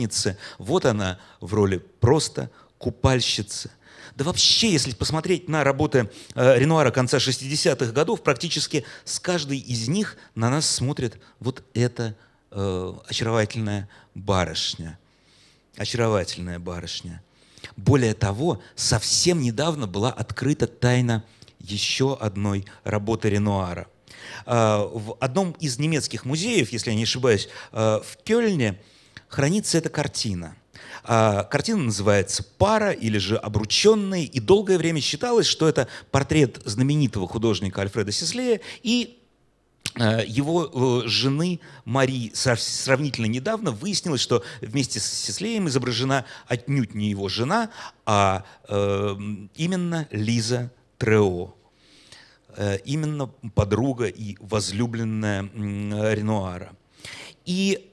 работницы, вот она в роли просто купальщицы. Да вообще, если посмотреть на работы э, Ренуара конца 60-х годов, практически с каждой из них на нас смотрит вот эта э, очаровательная барышня. Очаровательная барышня. Более того, совсем недавно была открыта тайна еще одной работы Ренуара. Э, в одном из немецких музеев, если я не ошибаюсь, э, в Кёльне – хранится эта картина. А, картина называется «Пара» или же «Обрученные», и долгое время считалось, что это портрет знаменитого художника Альфреда Сеслея и а, его э, жены Марии сравнительно недавно выяснилось, что вместе с Сеслеем изображена отнюдь не его жена, а эм, именно Лиза Трео, э, именно подруга и возлюбленная Ренуара. И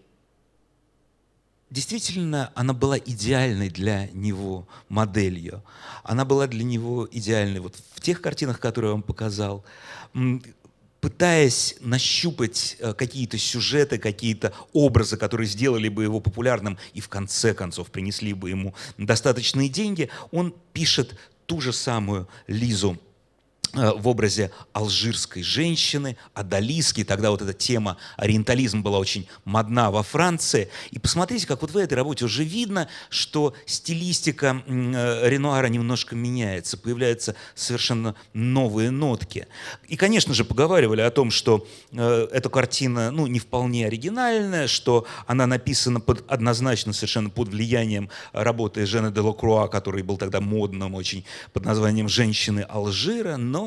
действительно, она была идеальной для него моделью. Она была для него идеальной. Вот в тех картинах, которые я вам показал, пытаясь нащупать э, какие-то сюжеты, какие-то образы, которые сделали бы его популярным и в конце концов принесли бы ему достаточные деньги, он пишет ту же самую Лизу Э, в образе алжирской женщины, адалиски. Тогда вот эта тема ориентализм была очень модна во Франции. И посмотрите, как вот в этой работе уже видно, что стилистика э, Ренуара немножко меняется, появляются совершенно новые нотки. И, конечно же, поговаривали о том, что э, эта картина ну, не вполне оригинальная, что она написана под, однозначно совершенно под влиянием работы Жена де Локруа, который был тогда модным очень под названием «Женщины Алжира», но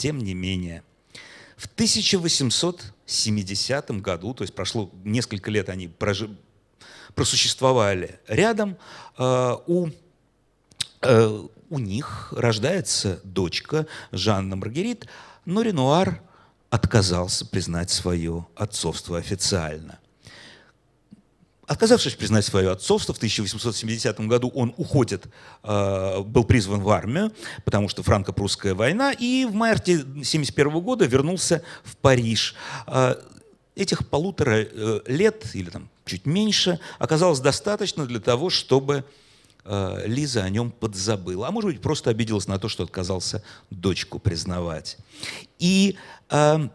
тем не менее, в 1870 году, то есть прошло несколько лет, они прожи, просуществовали рядом, э, у э, у них рождается дочка Жанна Маргарит, но Ренуар отказался признать свое отцовство официально – Отказавшись признать свое отцовство, в 1870 году он уходит, э, был призван в армию, потому что франко-прусская война, и в марте 1971 года вернулся в Париж. Э, этих полутора э, лет, или там чуть меньше, оказалось достаточно для того, чтобы э, Лиза о нем подзабыла. А может быть, просто обиделась на то, что отказался дочку признавать. И э,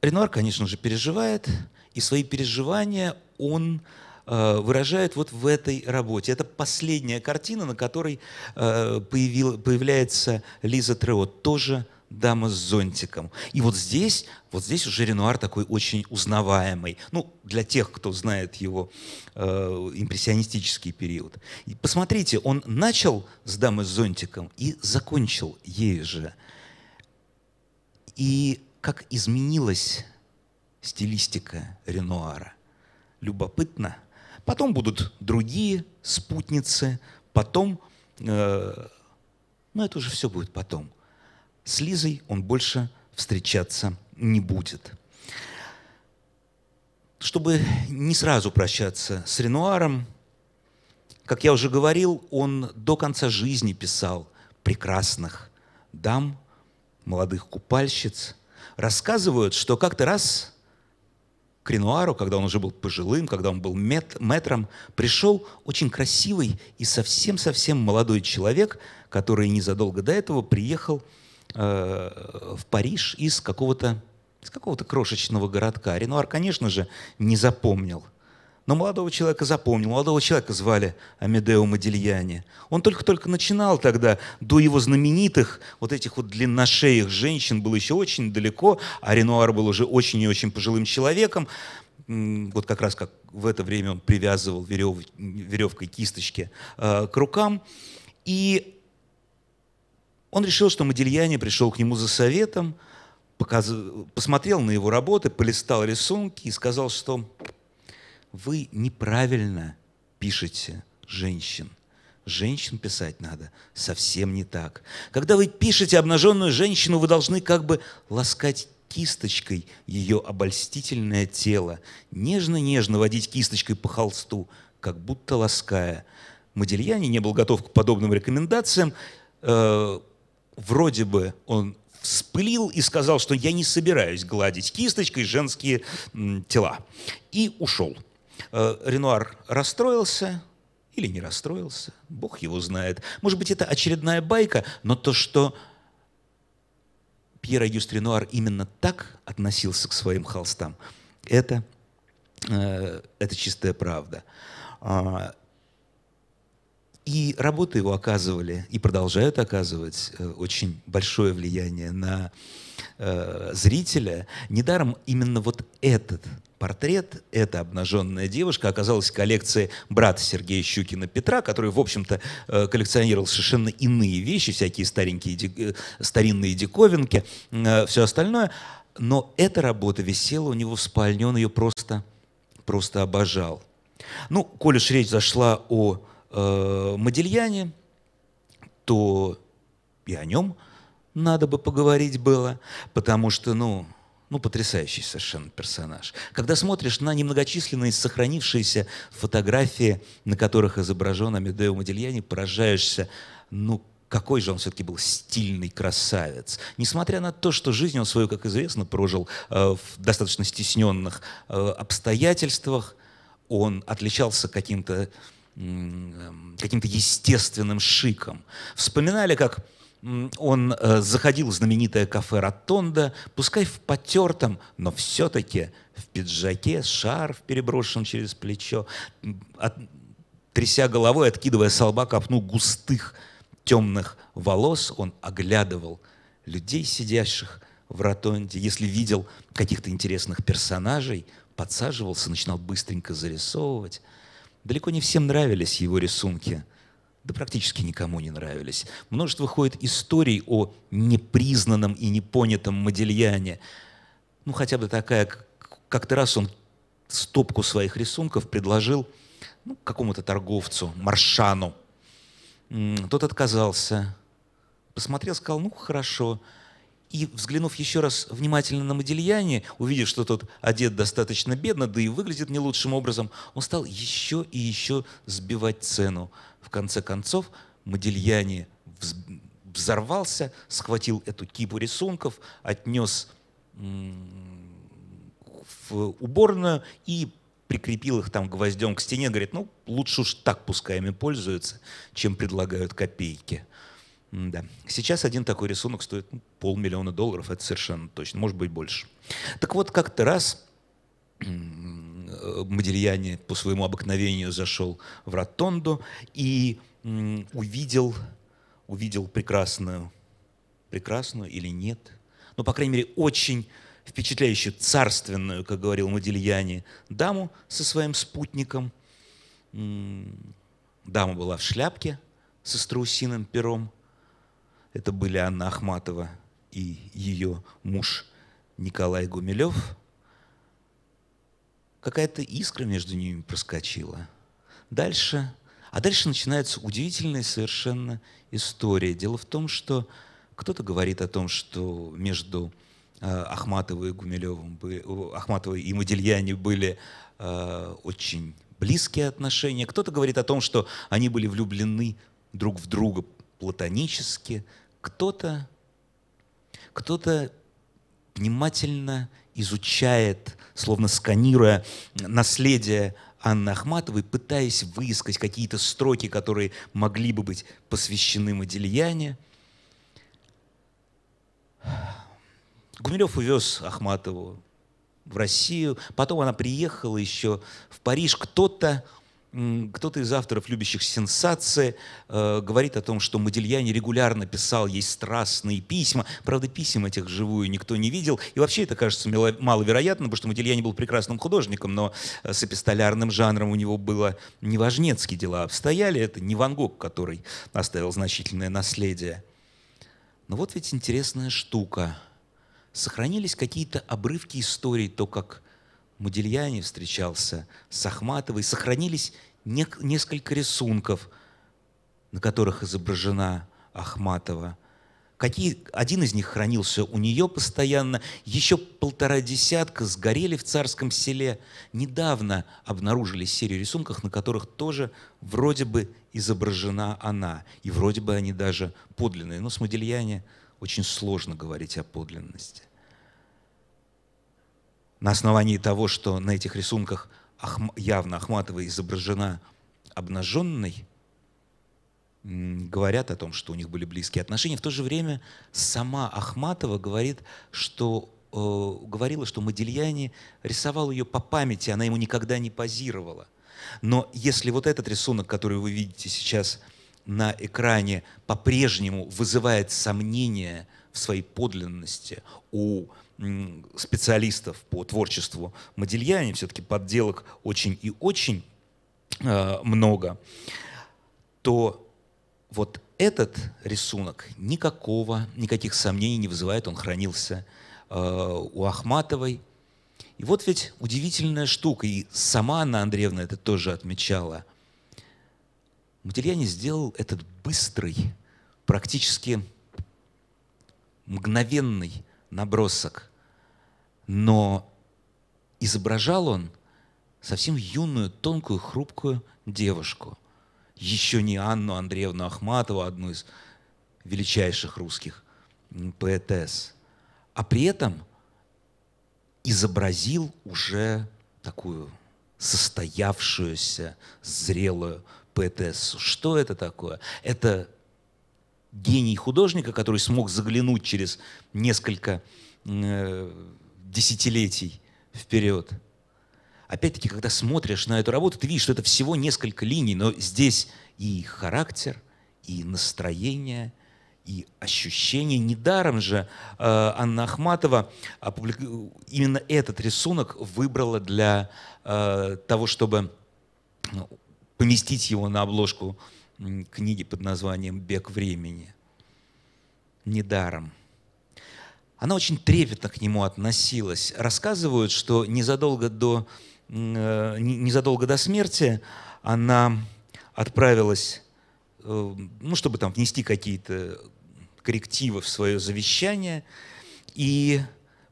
Ренуар, конечно же, переживает, и свои переживания он э, выражает вот в этой работе. Это последняя картина, на которой э, появил, появляется Лиза Трео, тоже дама с зонтиком. И вот здесь, вот здесь уже Ренуар такой очень узнаваемый. Ну, для тех, кто знает его э, импрессионистический период. И посмотрите, он начал с дамы с зонтиком и закончил ею же. И как изменилась стилистика Ренуара. Любопытно. Потом будут другие спутницы, потом, э, ну это уже все будет потом. С Лизой он больше встречаться не будет. Чтобы не сразу прощаться с Ренуаром, как я уже говорил, он до конца жизни писал прекрасных дам, молодых купальщиц. Рассказывают, что как-то раз к Ренуару, когда он уже был пожилым, когда он был мет, метром, пришел очень красивый и совсем-совсем молодой человек, который незадолго до этого приехал э, в Париж из какого-то из какого-то крошечного городка. Ренуар, конечно же, не запомнил – но молодого человека запомнил. Молодого человека звали Амедео Модильяни. Он только-только начинал тогда. До его знаменитых вот этих вот длинношеих женщин было еще очень далеко, а Ренуар был уже очень и очень пожилым человеком. Вот как раз как в это время он привязывал верев... веревкой кисточки э, к рукам. И он решил, что Модильяни пришел к нему за советом, показ... посмотрел на его работы, полистал рисунки и сказал, что вы неправильно пишете женщин. Женщин писать надо совсем не так. Когда вы пишете обнаженную женщину, вы должны как бы ласкать кисточкой ее обольстительное тело, нежно-нежно водить кисточкой по холсту, как будто лаская. Модельяне не был готов к подобным рекомендациям. Э, вроде бы он вспылил и сказал, что я не собираюсь гладить кисточкой женские м, тела. И ушел. Э, Ренуар расстроился или не расстроился, Бог его знает. Может быть, это очередная байка, но то, что Пьер Агюст Ренуар именно так относился к своим холстам, это, э, это чистая правда. А, и работы его оказывали и продолжают оказывать э, очень большое влияние на зрителя. Недаром именно вот этот портрет, эта обнаженная девушка, оказалась в коллекции брата Сергея Щукина Петра, который, в общем-то, э, коллекционировал совершенно иные вещи, всякие старенькие, э, старинные диковинки, э, все остальное. Но эта работа висела у него в спальне, он ее просто, просто обожал. Ну, коль уж речь зашла о э, Модельяне, то и о нем надо бы поговорить было, потому что, ну, ну, потрясающий совершенно персонаж. Когда смотришь на немногочисленные сохранившиеся фотографии, на которых изображен Амедео Модильяни, поражаешься, ну, какой же он все-таки был стильный красавец. Несмотря на то, что жизнь он свою, как известно, прожил э, в достаточно стесненных э, обстоятельствах, он отличался каким-то э, каким-то естественным шиком. Вспоминали, как он э, заходил в знаменитое кафе «Ротонда», пускай в потертом, но все-таки в пиджаке, шарф переброшен через плечо, от, тряся головой, откидывая с лба копну густых темных волос, он оглядывал людей, сидящих в ротонде. Если видел каких-то интересных персонажей, подсаживался, начинал быстренько зарисовывать. Далеко не всем нравились его рисунки – да практически никому не нравились. Множество ходит историй о непризнанном и непонятом Модельяне. Ну, хотя бы такая, как-то раз он стопку своих рисунков предложил ну, какому-то торговцу, Маршану. Тот отказался, посмотрел, сказал, ну, хорошо, и, взглянув еще раз внимательно на Модельяне, увидев, что тот одет достаточно бедно, да и выглядит не лучшим образом, он стал еще и еще сбивать цену. В конце концов, Модельяне взорвался, схватил эту кипу рисунков, отнес в уборную и прикрепил их там гвоздем к стене, говорит, ну, лучше уж так пускай ими пользуются, чем предлагают копейки. Да. Сейчас один такой рисунок стоит ну, полмиллиона долларов, это совершенно точно, может быть больше. Так вот, как-то раз э, Модельяне по своему обыкновению зашел в ротонду и увидел, увидел прекрасную, прекрасную или нет, но, ну, по крайней мере, очень впечатляющую, царственную, как говорил Модельяне, даму со своим спутником. Дама была в шляпке со страусиным пером, это были Анна Ахматова и ее муж Николай Гумилев. Какая-то искра между ними проскочила. Дальше, а дальше начинается удивительная совершенно история. Дело в том, что кто-то говорит о том, что между э, Ахматовой и Гумилевым, Ахматовой и Модельяне были э, очень близкие отношения. Кто-то говорит о том, что они были влюблены друг в друга платонически, кто-то кто-то внимательно изучает, словно сканируя наследие Анны Ахматовой, пытаясь выискать какие-то строки, которые могли бы быть посвящены Модельяне. Гумилев увез Ахматову в Россию, потом она приехала еще в Париж. Кто-то кто-то из авторов, любящих сенсации, э, говорит о том, что Модильяне регулярно писал ей страстные письма. Правда, писем этих живую никто не видел. И вообще это кажется маловероятным, потому что Модильяне был прекрасным художником, но э, с эпистолярным жанром у него было не неважнецкие дела обстояли. Это не Ван Гог, который оставил значительное наследие. Но вот ведь интересная штука. Сохранились какие-то обрывки истории, то, как Модельяне встречался с Ахматовой. Сохранились не, несколько рисунков, на которых изображена Ахматова. Какие, один из них хранился у нее постоянно. Еще полтора десятка сгорели в царском селе. Недавно обнаружили серию рисунков, на которых тоже вроде бы изображена она. И вроде бы они даже подлинные. Но с Модельяне очень сложно говорить о подлинности на основании того, что на этих рисунках явно Ахматова изображена обнаженной, говорят о том, что у них были близкие отношения. В то же время сама Ахматова говорит, что э, говорила, что Модильяне рисовал ее по памяти, она ему никогда не позировала. Но если вот этот рисунок, который вы видите сейчас на экране, по-прежнему вызывает сомнения в своей подлинности у специалистов по творчеству Модельяне, все-таки подделок очень и очень э, много, то вот этот рисунок никакого, никаких сомнений не вызывает, он хранился э, у Ахматовой. И вот ведь удивительная штука, и сама Анна Андреевна это тоже отмечала. Модельяне сделал этот быстрый, практически мгновенный набросок, но изображал он совсем юную, тонкую, хрупкую девушку. Еще не Анну Андреевну Ахматову, одну из величайших русских поэтесс, а при этом изобразил уже такую состоявшуюся, зрелую поэтессу. Что это такое? Это гений художника, который смог заглянуть через несколько э, десятилетий вперед. Опять-таки, когда смотришь на эту работу, ты видишь, что это всего несколько линий, но здесь и характер, и настроение, и ощущение. Недаром же э, Анна Ахматова опублик... именно этот рисунок выбрала для э, того, чтобы ну, поместить его на обложку книги под названием «Бег времени». Недаром. Она очень трепетно к нему относилась. Рассказывают, что незадолго до, э, незадолго до смерти она отправилась, э, ну, чтобы там внести какие-то коррективы в свое завещание, и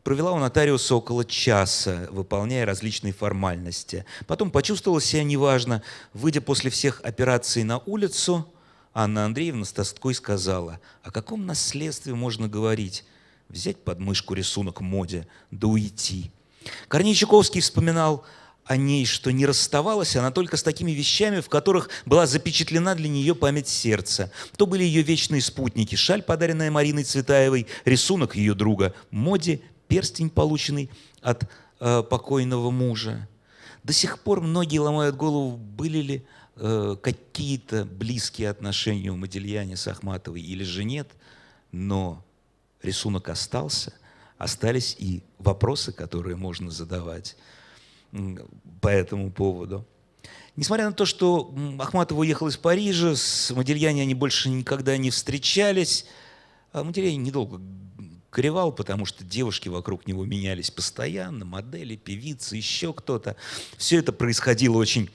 Провела у нотариуса около часа, выполняя различные формальности. Потом почувствовала себя неважно. Выйдя после всех операций на улицу, Анна Андреевна с тоской сказала, о каком наследстве можно говорить? Взять под мышку рисунок моде, да уйти. Корней Чуковский вспоминал о ней, что не расставалась она только с такими вещами, в которых была запечатлена для нее память сердца. То были ее вечные спутники, шаль, подаренная Мариной Цветаевой, рисунок ее друга, моде, перстень, полученный от э, покойного мужа. До сих пор многие ломают голову, были ли э, какие-то близкие отношения у Модельяне с Ахматовой или же нет, но рисунок остался, остались и вопросы, которые можно задавать по этому поводу. Несмотря на то, что Ахматова уехала из Парижа, с Модельяне они больше никогда не встречались, а Модельяне недолго горевал, потому что девушки вокруг него менялись постоянно, модели, певицы, еще кто-то. Все это происходило очень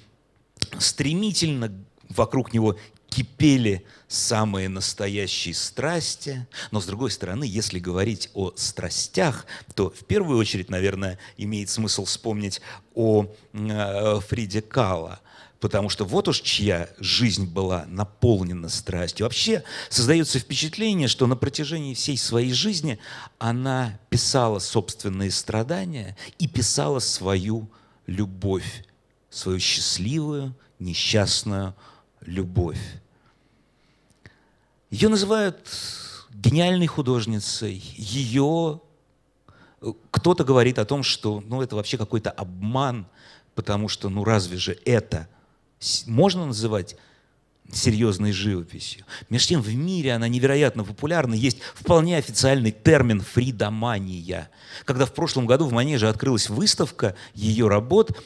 стремительно, вокруг него кипели самые настоящие страсти. Но, с другой стороны, если говорить о страстях, то в первую очередь, наверное, имеет смысл вспомнить о э, Фриде Кала – потому что вот уж чья жизнь была наполнена страстью. Вообще создается впечатление, что на протяжении всей своей жизни она писала собственные страдания и писала свою любовь, свою счастливую, несчастную любовь. Ее называют гениальной художницей, ее э, кто-то говорит о том, что ну, это вообще какой-то обман, потому что ну разве же это – можно называть серьезной живописью. Между тем, в мире она невероятно популярна. Есть вполне официальный термин «фридомания». Когда в прошлом году в Манеже открылась выставка ее работ,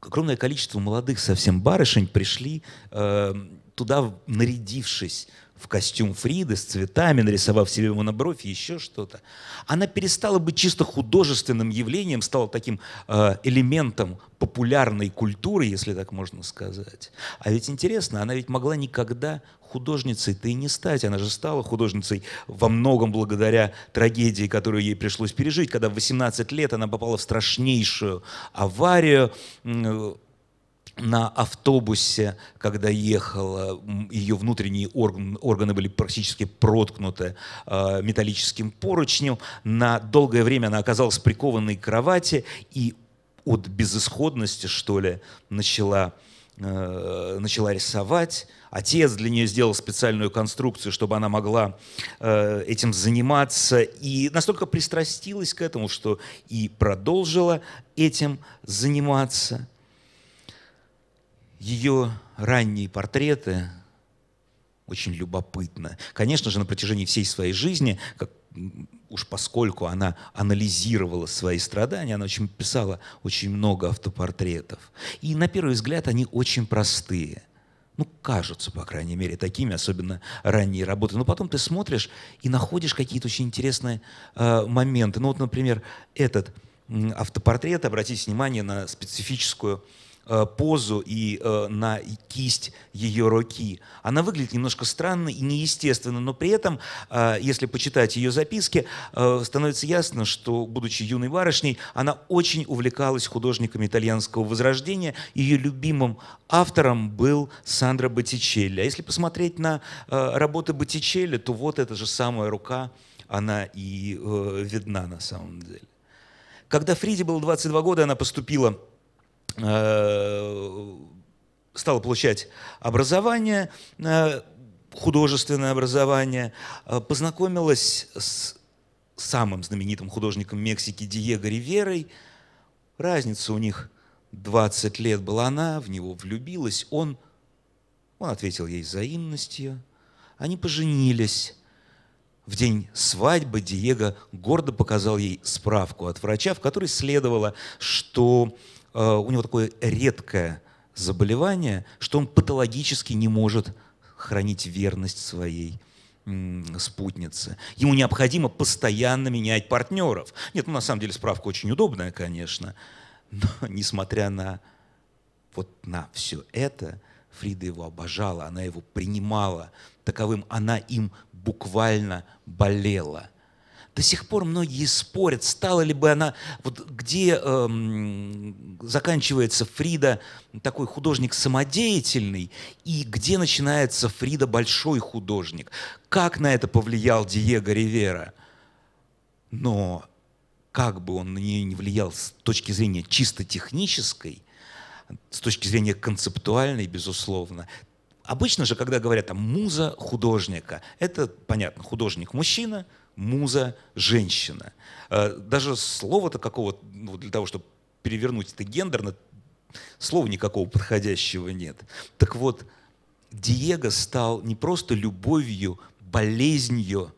огромное количество молодых совсем барышень пришли э, туда, нарядившись в костюм Фриды с цветами, нарисовав себе монобровь, еще что-то. Она перестала быть чисто художественным явлением, стала таким э, элементом популярной культуры, если так можно сказать. А ведь интересно, она ведь могла никогда художницей-то и не стать. Она же стала художницей во многом благодаря трагедии, которую ей пришлось пережить, когда в 18 лет она попала в страшнейшую аварию, на автобусе, когда ехала, ее внутренние органы, органы были практически проткнуты э, металлическим поручнем. На долгое время она оказалась прикованной к кровати и от безысходности, что ли, начала, э, начала рисовать. Отец для нее сделал специальную конструкцию, чтобы она могла э, этим заниматься. И настолько пристрастилась к этому, что и продолжила этим заниматься – ее ранние портреты очень любопытно. Конечно же, на протяжении всей своей жизни, как, уж поскольку она анализировала свои страдания, она очень писала очень много автопортретов. И на первый взгляд они очень простые. Ну, кажутся, по крайней мере, такими, особенно ранние работы. Но потом ты смотришь и находишь какие-то очень интересные э, моменты. Ну, вот, например, этот автопортрет, обратите внимание на специфическую э, Э, позу и э, на кисть ее руки. Она выглядит немножко странно и неестественно, но при этом, э, если почитать ее записки, становится ясно, что, будучи юной барышней, она очень увлекалась художниками итальянского возрождения. Ее любимым автором был Сандра Боттичелли. А если посмотреть на работы Боттичелли, то вот эта же самая рука, она и видна на самом деле. Когда Фриде было 22 года, она поступила Э, стал получать образование, э, художественное образование, э, познакомилась с самым знаменитым художником Мексики Диего Риверой. Разница у них 20 лет была она, в него влюбилась, он, он ответил ей взаимностью. Они поженились. В день свадьбы Диего гордо показал ей справку от врача, в которой следовало, что Э, у него такое редкое заболевание, что он патологически не может хранить верность своей спутнице. Ему необходимо постоянно менять партнеров. Нет, ну на самом деле справка очень удобная, конечно, но несмотря на вот на все это, Фрида его обожала, она его принимала таковым, она им буквально болела. До сих пор многие спорят, стала ли бы она, вот где эм, заканчивается Фрида такой художник самодеятельный, и где начинается Фрида большой художник. Как на это повлиял Диего Ривера? Но как бы он на нее не влиял с точки зрения чисто технической, с точки зрения концептуальной, безусловно, Обычно же, когда говорят о муза художника, это, понятно, художник-мужчина – муза женщина. Э, даже слово-то какого, ну, для того, чтобы перевернуть это гендерно, слова никакого подходящего нет. Так вот, Диего стал не просто любовью, болезнью,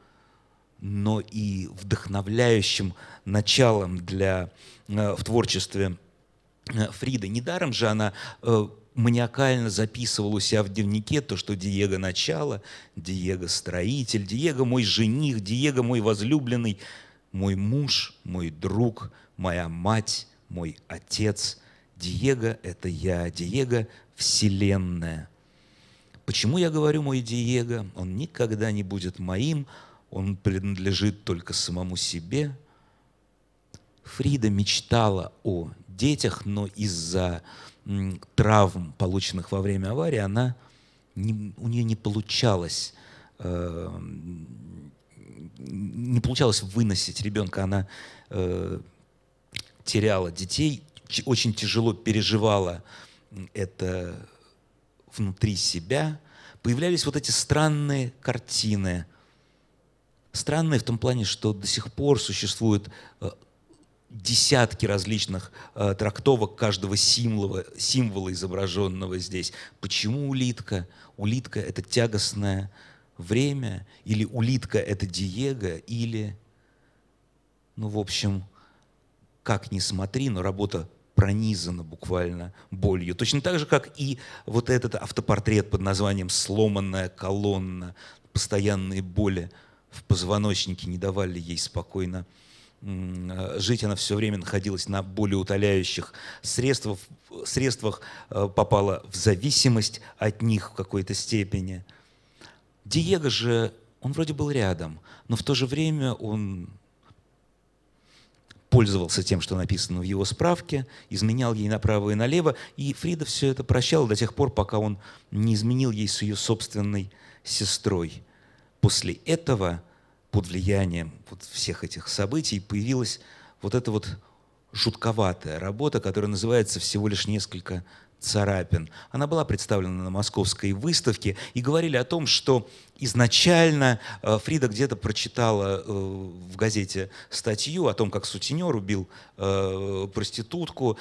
но и вдохновляющим началом для, э, в творчестве э, Фриды. Недаром же она маниакально записывал у себя в дневнике то, что Диего начало, Диего строитель, Диего мой жених, Диего мой возлюбленный, мой муж, мой друг, моя мать, мой отец. Диего – это я, Диего – вселенная. Почему я говорю «мой Диего»? Он никогда не будет моим, он принадлежит только самому себе. Фрида мечтала о детях, но из-за травм, полученных во время аварии, она не, у нее не получалось э, не получалось выносить ребенка, она э, теряла детей, очень тяжело переживала это внутри себя. Появлялись вот эти странные картины. Странные в том плане, что до сих пор существует э, десятки различных э, трактовок каждого символа, символа, изображенного здесь. Почему улитка? Улитка — это тягостное время, или улитка — это Диего, или... Ну, в общем, как ни смотри, но работа пронизана буквально болью. Точно так же, как и вот этот автопортрет под названием «Сломанная колонна». Постоянные боли в позвоночнике не давали ей спокойно Э, жить она все время находилась на более утоляющих средствах, средствах э, попала в зависимость от них в какой-то степени. Диего же, он вроде был рядом, но в то же время он пользовался тем, что написано в его справке, изменял ей направо и налево, и Фрида все это прощала до тех пор, пока он не изменил ей с ее собственной сестрой. После этого – под влиянием вот всех этих событий появилась вот эта вот жутковатая работа, которая называется всего лишь несколько царапин. Она была представлена на московской выставке и говорили о том, что изначально э, Фрида где-то прочитала э, в газете статью о том, как сутенер убил э, проститутку,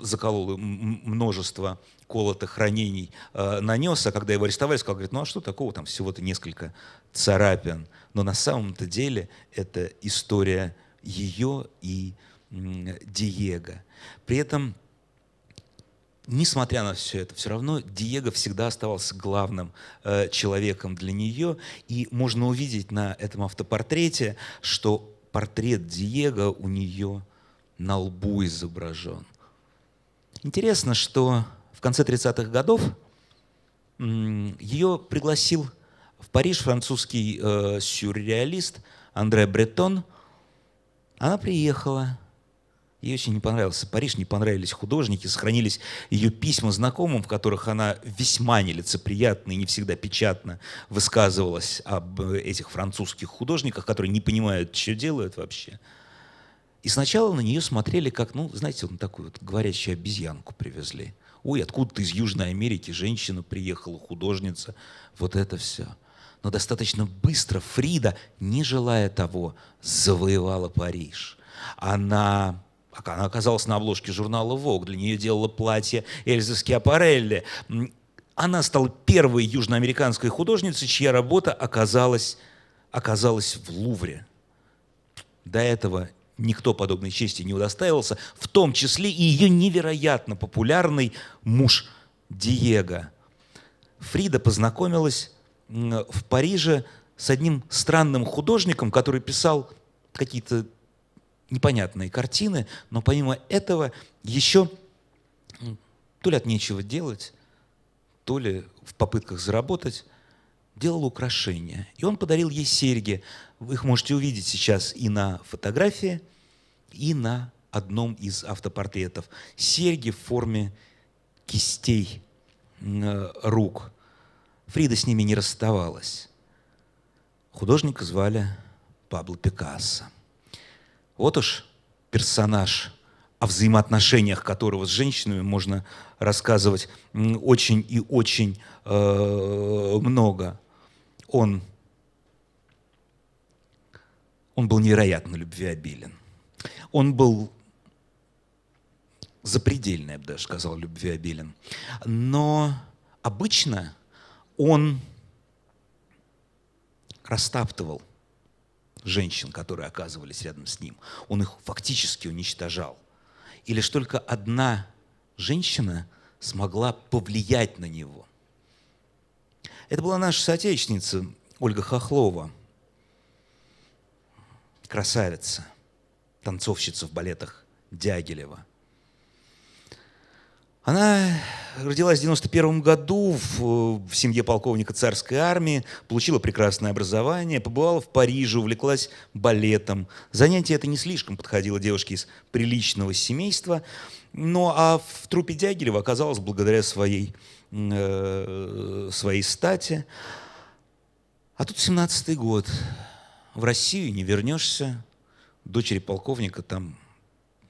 заколол множество колотых ранений э, нанес, а когда его арестовали, сказал, говорит, ну а что такого, там всего-то несколько царапин. Но на самом-то деле это история ее и э, Диего. При этом, несмотря на все это, все равно Диего всегда оставался главным э, человеком для нее, и можно увидеть на этом автопортрете, что портрет Диего у нее на лбу изображен. Интересно, что конце 30-х годов ее пригласил в Париж французский э, сюрреалист Андре Бретон. Она приехала. Ей очень не понравился Париж, не понравились художники, сохранились ее письма знакомым, в которых она весьма нелицеприятно и не всегда печатно высказывалась об э, этих французских художниках, которые не понимают, что делают вообще. И сначала на нее смотрели как, ну, знаете, вот такую вот говорящую обезьянку привезли ой, откуда-то из Южной Америки женщина приехала, художница, вот это все. Но достаточно быстро Фрида, не желая того, завоевала Париж. Она она оказалась на обложке журнала Vogue, для нее делала платье Эльза Скиапарелли. Она стала первой южноамериканской художницей, чья работа оказалась, оказалась в Лувре. До этого Никто подобной чести не удостаивался, в том числе и ее невероятно популярный муж Диего. Фрида познакомилась в Париже с одним странным художником, который писал какие-то непонятные картины, но помимо этого еще то ли от нечего делать, то ли в попытках заработать, делал украшения. И он подарил ей серьги. Вы их можете увидеть сейчас и на фотографии, и на одном из автопортретов серьги в форме кистей э, рук. Фрида с ними не расставалась. Художника звали Пабло Пикассо. Вот уж персонаж, о взаимоотношениях которого с женщинами можно рассказывать очень и очень э, много. Он, он был невероятно любвеобилен. Он был запредельный, я бы даже сказал, любви обилен. Но обычно он растаптывал женщин, которые оказывались рядом с ним. Он их фактически уничтожал. И лишь только одна женщина смогла повлиять на него. Это была наша соотечественница Ольга Хохлова, красавица танцовщица в балетах Дягилева. Она родилась в 91 году в, в семье полковника царской армии, получила прекрасное образование, побывала в Париже, увлеклась балетом. Занятие это не слишком подходило девушке из приличного семейства, но а в трупе Дягилева оказалась благодаря своей, э, своей стати. А тут 17 год. В Россию не вернешься, Дочери полковника там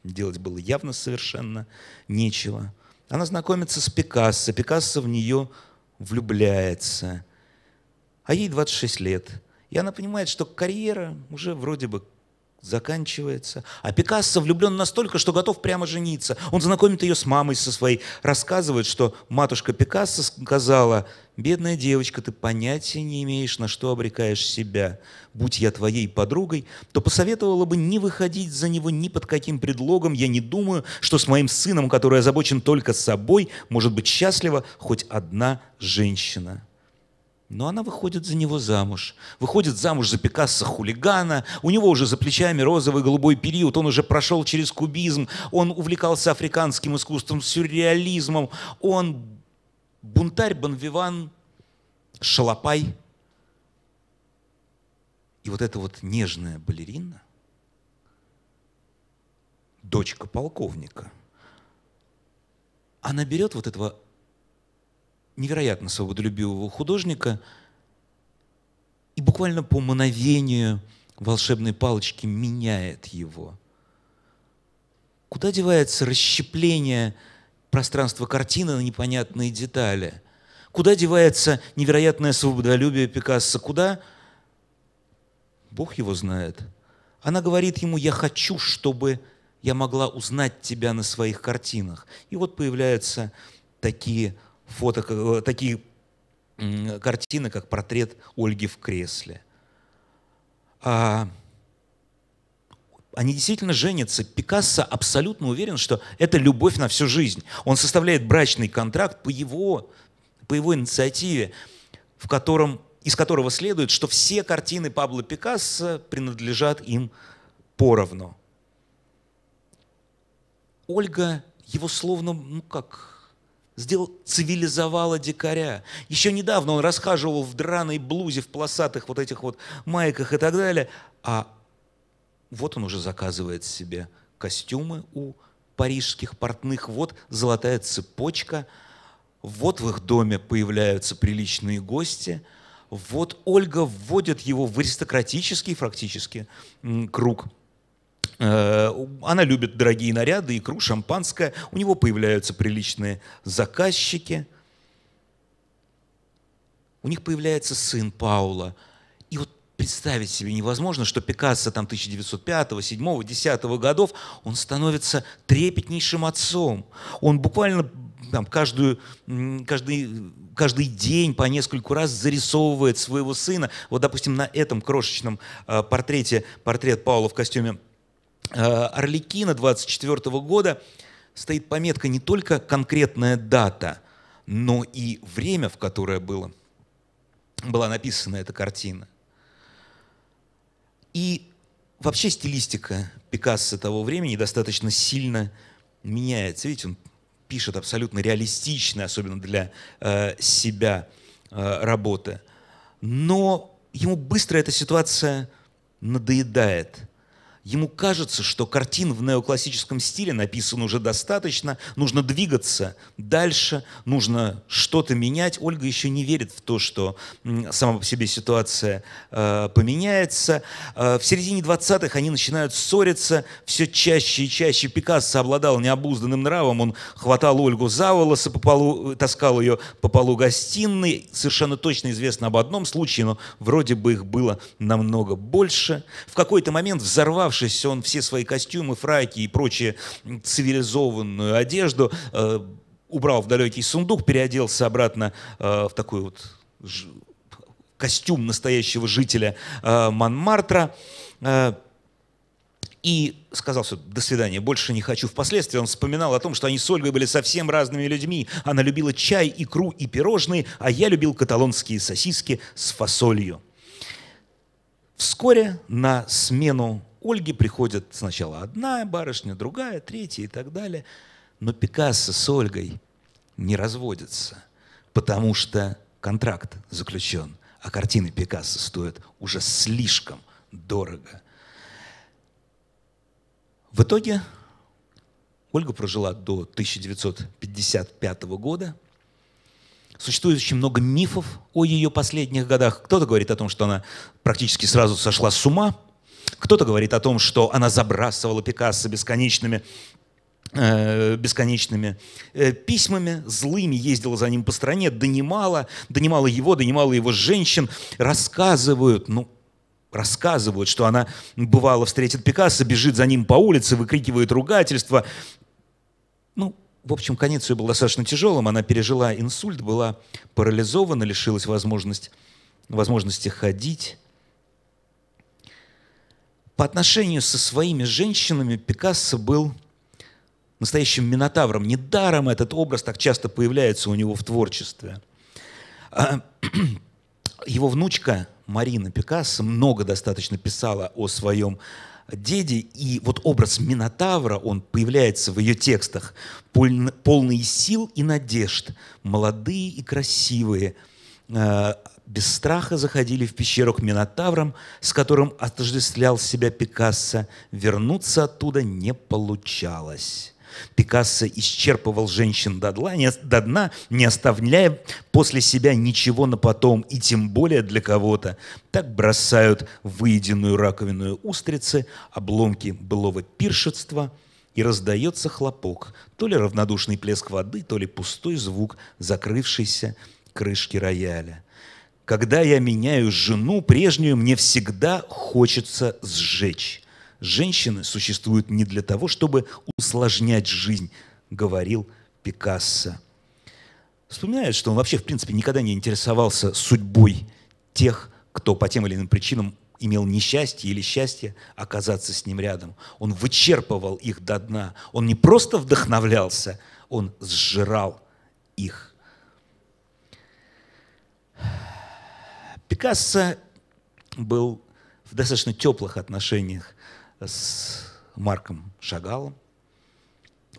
делать было явно совершенно нечего. Она знакомится с Пикассо, Пикассо в нее влюбляется. А ей 26 лет. И она понимает, что карьера уже вроде бы заканчивается. А Пикассо влюблен настолько, что готов прямо жениться. Он знакомит ее с мамой со своей, рассказывает, что матушка Пикассо сказала – Бедная девочка, ты понятия не имеешь, на что обрекаешь себя. Будь я твоей подругой, то посоветовала бы не выходить за него ни под каким предлогом. Я не думаю, что с моим сыном, который озабочен только собой, может быть счастлива хоть одна женщина. Но она выходит за него замуж. Выходит замуж за Пикассо-хулигана. У него уже за плечами розовый голубой период. Он уже прошел через кубизм. Он увлекался африканским искусством, сюрреализмом. Он бунтарь, банвиван, шалопай. И вот эта вот нежная балерина, дочка полковника, она берет вот этого невероятно свободолюбивого художника и буквально по мановению волшебной палочки меняет его. Куда девается расщепление – пространство картины на непонятные детали. Куда девается невероятное свободолюбие Пикассо? Куда? Бог его знает. Она говорит ему, я хочу, чтобы я могла узнать тебя на своих картинах. И вот появляются такие фото, э, такие картины, как портрет Ольги в кресле. А они действительно женятся. Пикассо абсолютно уверен, что это любовь на всю жизнь. Он составляет брачный контракт по его, по его инициативе, в котором, из которого следует, что все картины Пабло Пикассо принадлежат им поровну. Ольга его словно, ну как, сделал, цивилизовала дикаря. Еще недавно он расхаживал в драной блузе, в полосатых вот этих вот майках и так далее, а вот он уже заказывает себе костюмы у парижских портных, вот золотая цепочка, вот в их доме появляются приличные гости, вот Ольга вводит его в аристократический фактически, круг. Э, она любит дорогие наряды, икру, шампанское. У него появляются приличные заказчики. У них появляется сын Паула – представить себе невозможно, что Пикассо там 1905, 7, 10 годов, он становится трепетнейшим отцом. Он буквально там, каждую, каждый, каждый день по нескольку раз зарисовывает своего сына. Вот, допустим, на этом крошечном э, портрете, портрет Паула в костюме э, Орликина 24 года, стоит пометка не только конкретная дата, но и время, в которое было, была написана эта картина. И вообще стилистика Пикассо того времени достаточно сильно меняется. Видите, он пишет абсолютно реалистичные, особенно для э, себя, э, работы. Но ему быстро эта ситуация надоедает. Ему кажется, что картин в неоклассическом стиле написано уже достаточно, нужно двигаться дальше, нужно что-то менять. Ольга еще не верит в то, что сама по себе ситуация э, поменяется. Э, в середине 20-х они начинают ссориться все чаще и чаще. Пикассо обладал необузданным нравом, он хватал Ольгу за волосы, по полу, э, таскал ее по полу гостиной. Совершенно точно известно об одном случае, но вроде бы их было намного больше. В какой-то момент, взорвав Оставшись, он все свои костюмы, фраки и прочее цивилизованную одежду э, убрал в далекий сундук, переоделся обратно э, в такой вот ж... костюм настоящего жителя э, Монмартра. Э, и сказал все, до свидания, больше не хочу. Впоследствии он вспоминал о том, что они с Ольгой были совсем разными людьми. Она любила чай, икру и пирожные, а я любил каталонские сосиски с фасолью. Вскоре на смену Ольге приходят сначала одна барышня, другая, третья и так далее. Но Пикассо с Ольгой не разводится, потому что контракт заключен, а картины Пикассо стоят уже слишком дорого. В итоге Ольга прожила до 1955 года. Существует очень много мифов о ее последних годах. Кто-то говорит о том, что она практически сразу сошла с ума, кто-то говорит о том, что она забрасывала Пикассо бесконечными э, бесконечными э, письмами, злыми, ездила за ним по стране, донимала, донимала его, донимала его женщин, рассказывают, ну, рассказывают, что она бывало встретит Пикассо, бежит за ним по улице, выкрикивает ругательства. Ну, в общем, конец ее был достаточно тяжелым, она пережила инсульт, была парализована, лишилась возможности возможности ходить, по отношению со своими женщинами Пикассо был настоящим минотавром. Недаром этот образ так часто появляется у него в творчестве. А, его внучка Марина Пикассо много достаточно писала о своем деде, и вот образ Минотавра, он появляется в ее текстах, полные сил и надежд, молодые и красивые, а, без страха заходили в пещеру к Минотаврам, с которым отождествлял себя Пикассо, вернуться оттуда не получалось. Пикассо исчерпывал женщин до дна, не, до дна, не оставляя после себя ничего на потом, и тем более для кого-то. Так бросают выеденную раковину устрицы, обломки былого пиршества, и раздается хлопок, то ли равнодушный плеск воды, то ли пустой звук закрывшейся крышки рояля. Когда я меняю жену прежнюю, мне всегда хочется сжечь. Женщины существуют не для того, чтобы усложнять жизнь, говорил Пикассо. Вспоминает, что он вообще, в принципе, никогда не интересовался судьбой тех, кто по тем или иным причинам имел несчастье или счастье оказаться с ним рядом. Он вычерпывал их до дна. Он не просто вдохновлялся, он сжирал их. Пикассо был в достаточно теплых отношениях с Марком Шагалом,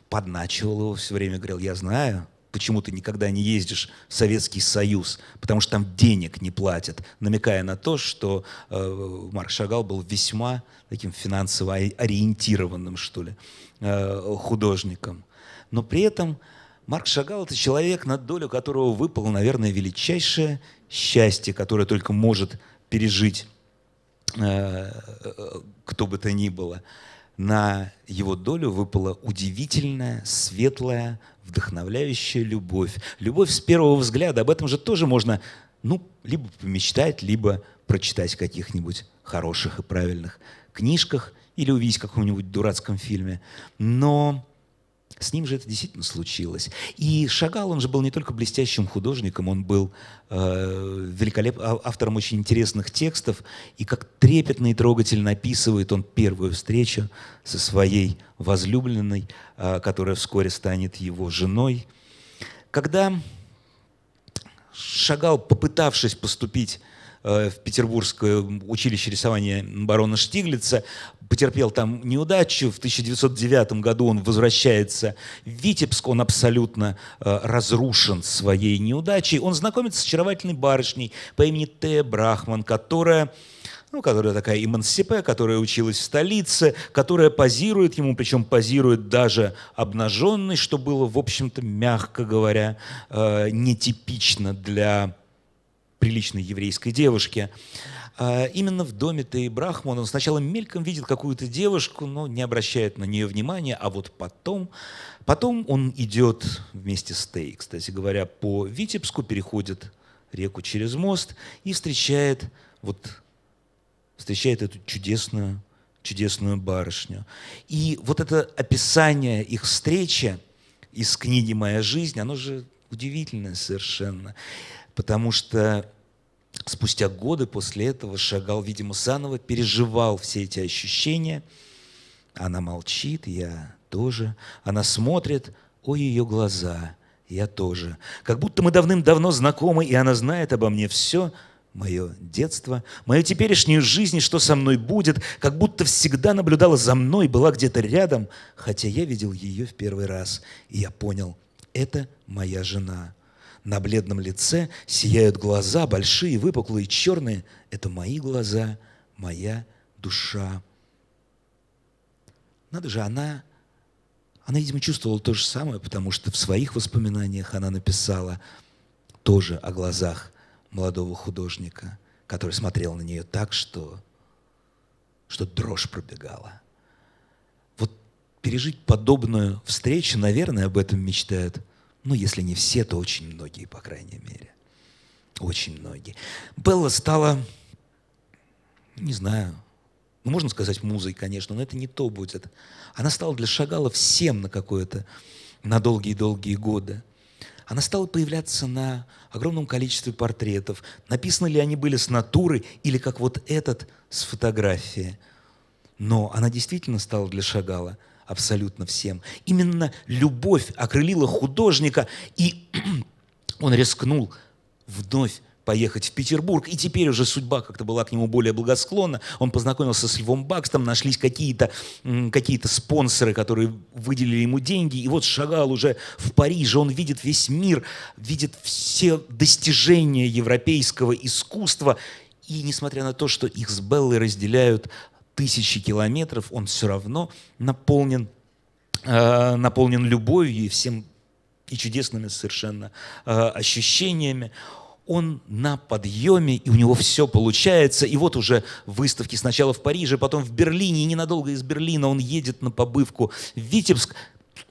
подначивал его все время, говорил, я знаю, почему ты никогда не ездишь в Советский Союз, потому что там денег не платят, намекая на то, что э, Марк Шагал был весьма таким финансово ориентированным, что ли, э, художником. Но при этом Марк Шагал – это человек, на долю которого выпало, наверное, величайшее счастье, которое только может пережить э, кто бы то ни было, на его долю выпала удивительная, светлая, вдохновляющая любовь. Любовь с первого взгляда. Об этом же тоже можно, ну, либо помечтать, либо прочитать в каких-нибудь хороших и правильных книжках или увидеть в каком-нибудь дурацком фильме. Но с ним же это действительно случилось. И Шагал, он же был не только блестящим художником, он был э, великолеп... А, автором очень интересных текстов, и как трепетно и трогательно описывает он первую встречу со своей возлюбленной, э, которая вскоре станет его женой. Когда Шагал, попытавшись поступить Э, в Петербургское училище рисования барона Штиглица, потерпел там неудачу. В 1909 году он возвращается в Витебск, он абсолютно э, разрушен своей неудачей. Он знакомится с очаровательной барышней по имени Т. Брахман, которая ну, которая такая эмансипе, которая училась в столице, которая позирует ему, причем позирует даже обнаженной, что было, в общем-то, мягко говоря, э, нетипично для приличной еврейской девушке. А, именно в доме Таи Брахман он сначала мельком видит какую-то девушку, но не обращает на нее внимания, а вот потом, потом он идет вместе с Тей, кстати говоря, по Витебску, переходит реку через мост и встречает вот встречает эту чудесную, чудесную барышню. И вот это описание их встречи из книги «Моя жизнь», оно же удивительное совершенно, потому что спустя годы после этого шагал, видимо, заново, переживал все эти ощущения. Она молчит, я тоже. Она смотрит, ой, ее глаза, я тоже. Как будто мы давным-давно знакомы, и она знает обо мне все, мое детство, мою теперешнюю жизнь, что со мной будет, как будто всегда наблюдала за мной, была где-то рядом, хотя я видел ее в первый раз, и я понял, это моя жена. На бледном лице сияют глаза, большие, выпуклые, черные. Это мои глаза, моя душа. Надо же, она, она, видимо, чувствовала то же самое, потому что в своих воспоминаниях она написала тоже о глазах молодого художника, который смотрел на нее так, что, что дрожь пробегала. Вот пережить подобную встречу, наверное, об этом мечтают – ну, если не все, то очень многие, по крайней мере. Очень многие. Белла стала, не знаю, ну, можно сказать музой, конечно, но это не то будет. Она стала для Шагала всем на какое-то, на долгие-долгие годы. Она стала появляться на огромном количестве портретов. Написаны ли они были с натуры или как вот этот с фотографии. Но она действительно стала для Шагала – абсолютно всем. Именно любовь окрылила художника, и он рискнул вновь поехать в Петербург. И теперь уже судьба как-то была к нему более благосклонна. Он познакомился с Львом Бакстом, нашлись какие-то какие спонсоры, которые выделили ему деньги. И вот шагал уже в Париже, он видит весь мир, видит все достижения европейского искусства. И несмотря на то, что их с Беллой разделяют тысячи километров, он все равно наполнен, э, наполнен любовью и всем и чудесными совершенно э, ощущениями. Он на подъеме, и у него все получается. И вот уже выставки сначала в Париже, потом в Берлине, и ненадолго из Берлина он едет на побывку в Витебск.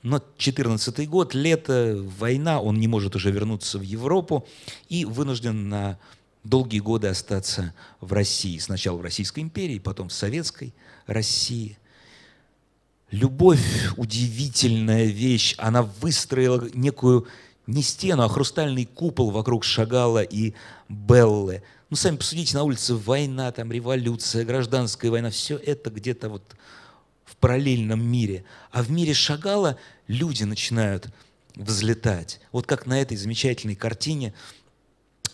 Но 14 год, лето, война, он не может уже вернуться в Европу и вынужден на долгие годы остаться в России. Сначала в Российской империи, потом в Советской России. Любовь – удивительная вещь. Она выстроила некую не стену, а хрустальный купол вокруг Шагала и Беллы. Ну, сами посудите, на улице война, там революция, гражданская война, все это где-то вот в параллельном мире. А в мире Шагала люди начинают взлетать. Вот как на этой замечательной картине –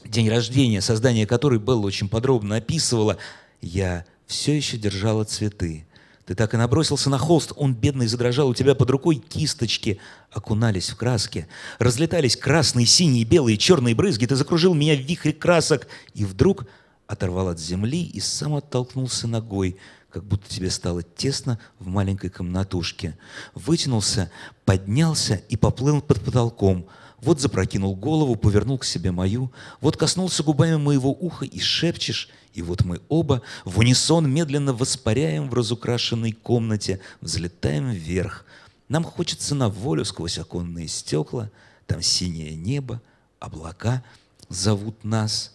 день рождения, создание которой Белла очень подробно описывала, я все еще держала цветы. Ты так и набросился на холст, он, бедный, задрожал у тебя под рукой, кисточки окунались в краски. Разлетались красные, синие, белые, черные брызги, ты закружил меня в вихре красок. И вдруг оторвал от земли и сам оттолкнулся ногой, как будто тебе стало тесно в маленькой комнатушке. Вытянулся, поднялся и поплыл под потолком – вот запрокинул голову, повернул к себе мою, вот коснулся губами моего уха и шепчешь, и вот мы оба в унисон медленно воспаряем в разукрашенной комнате, взлетаем вверх. Нам хочется на волю сквозь оконные стекла, там синее небо, облака зовут нас.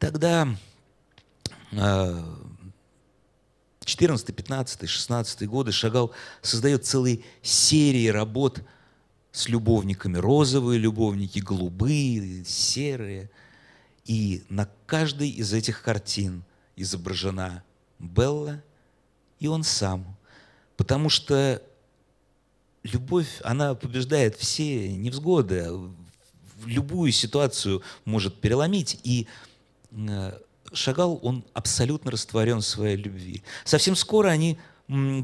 Тогда 14, 15, 16 годы Шагал создает целые серии работ – с любовниками розовые любовники, голубые, серые. И на каждой из этих картин изображена Белла и он сам. Потому что любовь, она побеждает все невзгоды, а любую ситуацию может переломить. И э, Шагал, он абсолютно растворен в своей любви. Совсем скоро они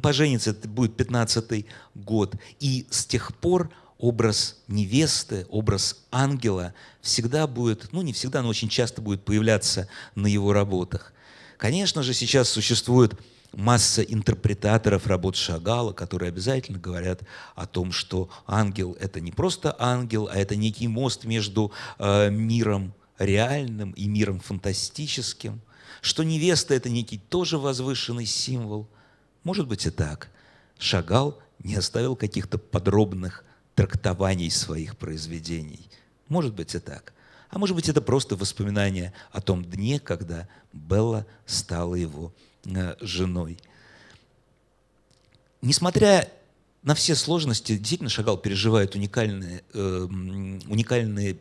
поженятся, это будет 15-й год. И с тех пор образ невесты, образ ангела всегда будет, ну не всегда, но очень часто будет появляться на его работах. Конечно же, сейчас существует масса интерпретаторов работ Шагала, которые обязательно говорят о том, что ангел — это не просто ангел, а это некий мост между э, миром реальным и миром фантастическим, что невеста — это некий тоже возвышенный символ. Может быть и так. Шагал не оставил каких-то подробных трактований своих произведений. Может быть и так. А может быть, это просто воспоминание о том дне, когда Белла стала его э, женой. Несмотря на все сложности, действительно Шагал переживает уникальные, э, уникальные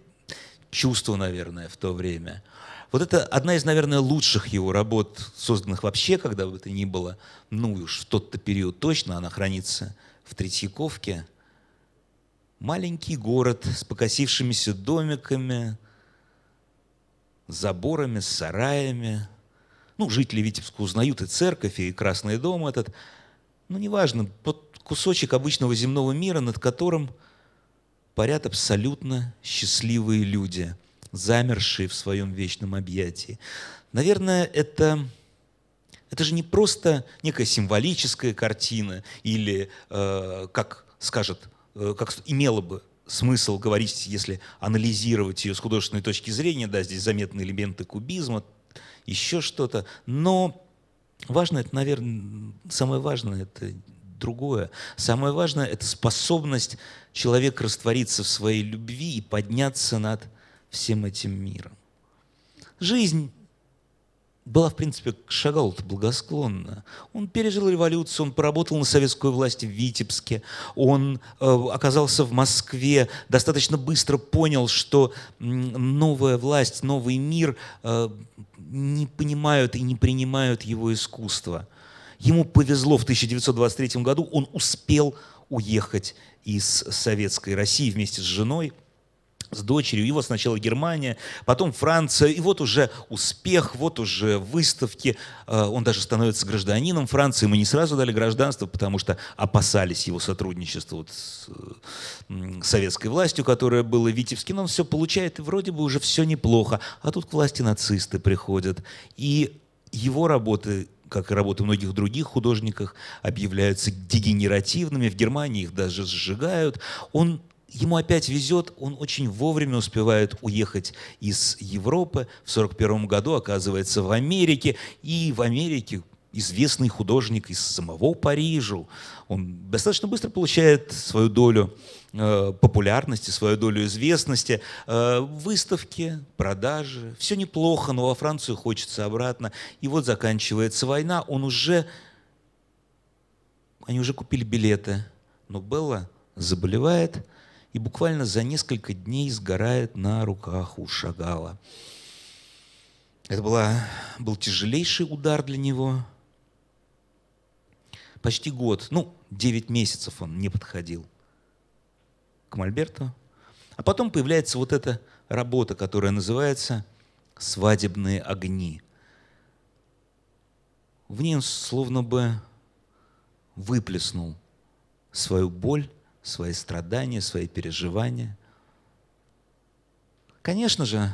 чувства, наверное, в то время. Вот это одна из, наверное, лучших его работ, созданных вообще, когда бы это ни было, ну уж в тот-то период точно, она хранится в Третьяковке – Маленький город с покосившимися домиками, заборами, сараями. Ну, жители Витебска узнают и церковь, и Красный дом этот. Ну, неважно, вот кусочек обычного земного мира, над которым парят абсолютно счастливые люди, замершие в своем вечном объятии. Наверное, это, это же не просто некая символическая картина или, э, как скажет Э, как имело бы смысл говорить, если анализировать ее с художественной точки зрения, да, здесь заметны элементы кубизма, еще что-то, но важно это, наверное, самое важное это другое. Самое важное это способность человека раствориться в своей любви и подняться над всем этим миром. Жизнь была, в принципе, к Шагалу благосклонна. Он пережил революцию, он поработал на советскую власть в Витебске, он э, оказался в Москве, достаточно быстро понял, что новая власть, новый мир э, не понимают и не принимают его искусство. Ему повезло в 1923 году, он успел уехать из Советской России вместе с женой – с дочерью. Его сначала Германия, потом Франция. И вот уже успех, вот уже выставки. Э, он даже становится гражданином Франции. Мы не сразу дали гражданство, потому что опасались его сотрудничества вот с э, советской властью, которая была но Он все получает, и вроде бы уже все неплохо. А тут к власти нацисты приходят. И его работы как и работы многих других художников, объявляются дегенеративными. В Германии их даже сжигают. Он ему опять везет, он очень вовремя успевает уехать из Европы. В 1941 году оказывается в Америке, и в Америке известный художник из самого Парижа. Он достаточно быстро получает свою долю э, популярности, свою долю известности. Э, выставки, продажи, все неплохо, но во Францию хочется обратно. И вот заканчивается война, он уже... Они уже купили билеты, но Белла заболевает, и буквально за несколько дней сгорает на руках у Шагала. Это была, был тяжелейший удар для него. Почти год, ну, 9 месяцев он не подходил к Мольберту. А потом появляется вот эта работа, которая называется «Свадебные огни». В ней он словно бы выплеснул свою боль свои страдания, свои переживания. Конечно же,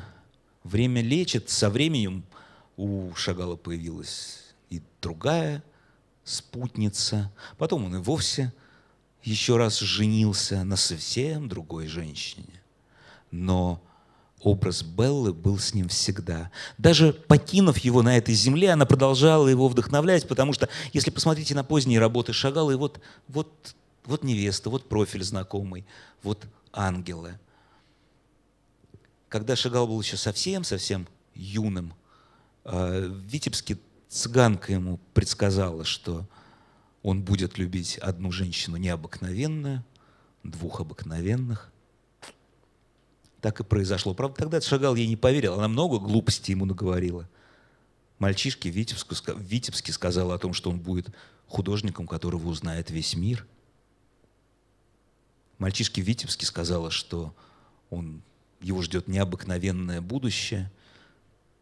время лечит. Со временем у Шагала появилась и другая спутница. Потом он и вовсе еще раз женился на совсем другой женщине. Но образ Беллы был с ним всегда. Даже покинув его на этой земле, она продолжала его вдохновлять, потому что, если посмотрите на поздние работы Шагала, и вот, вот вот невеста, вот профиль знакомый, вот ангелы. Когда Шагал был еще совсем-совсем юным, э, в Витебске цыганка ему предсказала, что он будет любить одну женщину необыкновенную, двух обыкновенных. Так и произошло. Правда, тогда Шагал ей не поверил, она много глупостей ему наговорила. Мальчишке в Витебске сказала о том, что он будет художником, которого узнает весь мир – мальчишке в Витебске сказала, что он, его ждет необыкновенное будущее.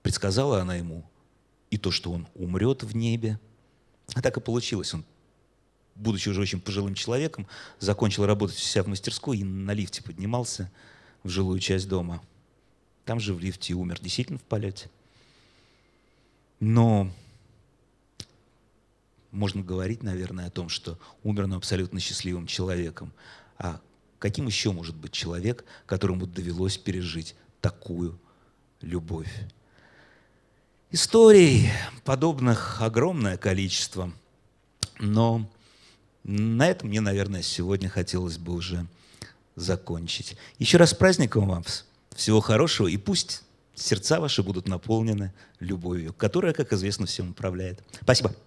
Предсказала она ему и то, что он умрет в небе. А так и получилось. Он, будучи уже очень пожилым человеком, закончил работать у себя в мастерской и на лифте поднимался в жилую часть дома. Там же в лифте умер действительно в полете. Но можно говорить, наверное, о том, что умер он абсолютно счастливым человеком. А Каким еще может быть человек, которому довелось пережить такую любовь? Историй подобных огромное количество, но на этом мне, наверное, сегодня хотелось бы уже закончить. Еще раз с праздником вам, всего хорошего, и пусть сердца ваши будут наполнены любовью, которая, как известно, всем управляет. Спасибо.